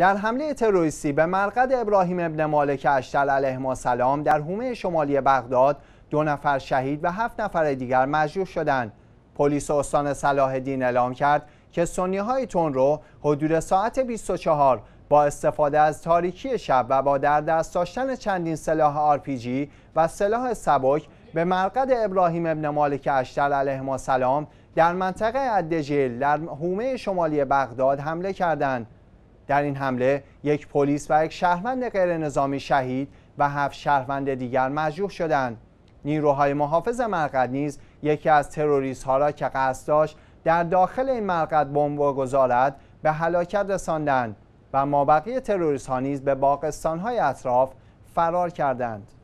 در حمله تروریستی به مرقد ابراهیم ابن مالک اشتل علیه ما سلام در حومه شمالی بغداد دو نفر شهید و هفت نفر دیگر مجروح شدند. پلیس استان صلاح دین اعلام کرد که سنی های تون رو حدود ساعت 24 با استفاده از تاریکی شب و با در دست داشتن چندین سلاح آرپیجی و سلاح سبک به مرقد ابراهیم ابن مالک اشتر علیه ما سلام در منطقه عدجیل در حومه شمالی بغداد حمله کردند. در این حمله یک پلیس و یک شهروند غیر نظامی شهید و هفت شهروند دیگر مجروح شدند. نیروهای محافظ مرقد نیز یکی از تروریست ها را که قصد داشت در داخل این مرقد بمب گذارد به هلاکت رساندند و مابقی تروریست ها نیز به باقستان های اطراف فرار کردند.